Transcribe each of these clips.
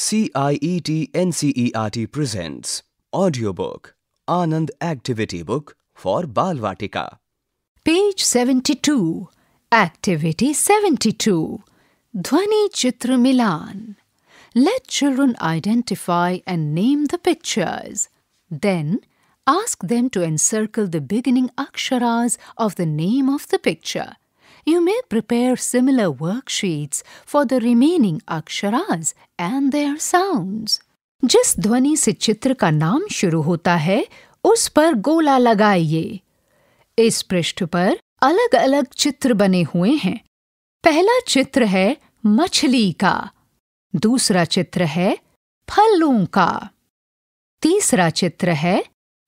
C I E T N C E R T presents presents audiobook Anand Activity Book for Balvatika. Page 72, Activity 72, Dhwani Chitra Milan. Let children identify and name the pictures. Then ask them to encircle the beginning aksharas of the name of the picture You may prepare similar worksheets for the remaining aksharas and their sounds. जिस ध्वनि से चित्र का नाम शुरू होता है उस पर गोला लगाइए इस पृष्ठ पर अलग अलग चित्र बने हुए हैं पहला चित्र है मछली का दूसरा चित्र है फलों का तीसरा चित्र है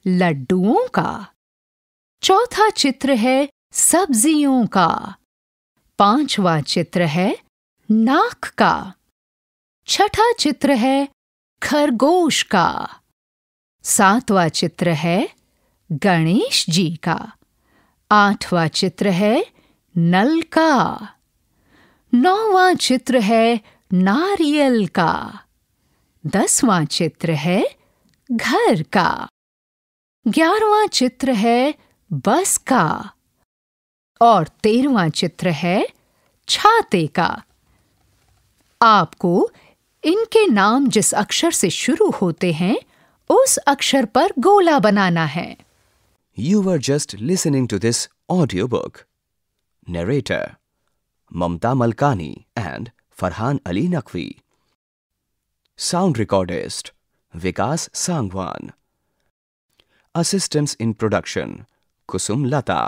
लड्डुओं का चौथा चित्र है सब्जियों का पांचवा चित्र है नाक का छठा चित्र है खरगोश का सातवां चित्र है गणेश जी का आठवां चित्र है नल का नौवां चित्र है नारियल का दसवां चित्र है घर का ग्यारहवां चित्र है बस का और तेरवा चित्र है छाते का आपको इनके नाम जिस अक्षर से शुरू होते हैं उस अक्षर पर गोला बनाना है you are just listening to this audio book narrator Mamta Malkani and Farhan Ali Naqvi sound recordist Vikas Sangwan assistants in production Kusum Lata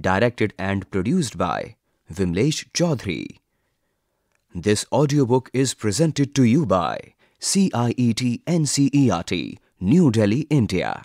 Directed and produced by Vimlesh Chaudhary. This audiobook is presented to you by CIET NCERT, New Delhi, India.